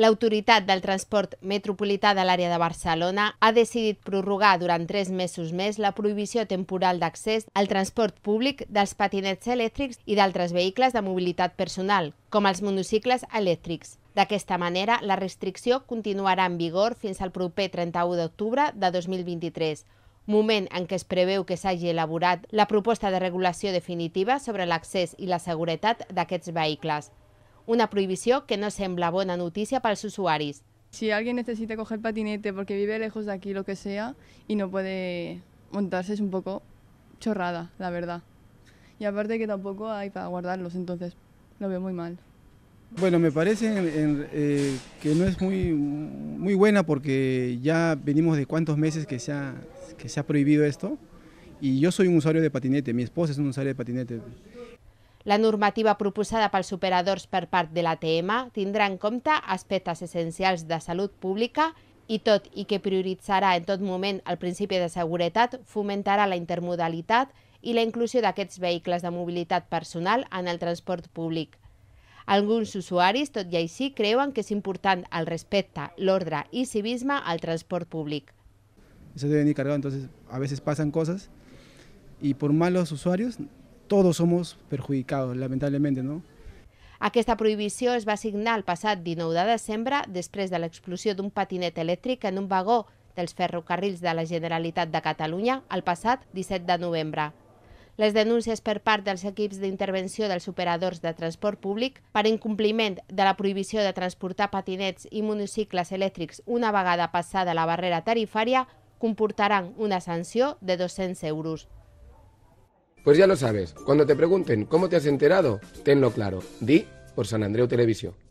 L'autoritat del transport metropolità de l'àrea de Barcelona ha decidit prorrogar durant tres mesos més la prohibició temporal d'accés al transport públic dels patinets elèctrics i d'altres vehicles de mobilitat personal, com els monocicles elèctrics. D'aquesta manera, la restricció continuarà en vigor fins al proper 31 d'octubre de 2023, moment en què es preveu que s'hagi elaborat la proposta de regulació definitiva sobre l'accés i la seguretat d'aquests vehicles. Una prohibición que no buena noticia para sus usuarios. Si alguien necesita coger patinete porque vive lejos de aquí, lo que sea, y no puede montarse, es un poco chorrada, la verdad. Y aparte que tampoco hay para guardarlos, entonces lo veo muy mal. Bueno, me parece eh, que no es muy, muy buena porque ya venimos de cuántos meses que se, que se ha prohibido esto. Y yo soy un usuario de patinete, mi esposa es un usuario de patinete. La normativa proposada pels operadors per part de l'ATM tindrà en compte aspectes essencials de salut pública i tot i que prioritzarà en tot moment el principi de seguretat, fomentarà la intermodalitat i la inclusió d'aquests vehicles de mobilitat personal en el transport públic. Alguns usuaris, tot i així, creuen que és important el respecte, l'ordre i civisme al transport públic. Eso deben ir cargado, entonces a veces pasan cosas y por malos usuarios todos somos perjudicados, lamentablemente, no? Aquesta prohibició es va signar el passat 19 de desembre després de l'explosió d'un patinet elèctric en un vagó dels ferrocarrils de la Generalitat de Catalunya el passat 17 de novembre. Les denúncies per part dels equips d'intervenció dels operadors de transport públic per incompliment de la prohibició de transportar patinets i monocicles elèctrics una vegada passada la barrera tarifària comportaran una sanció de 200 euros. Pues ya lo sabes, cuando te pregunten cómo te has enterado, tenlo claro. Di por San Andreu Televisión.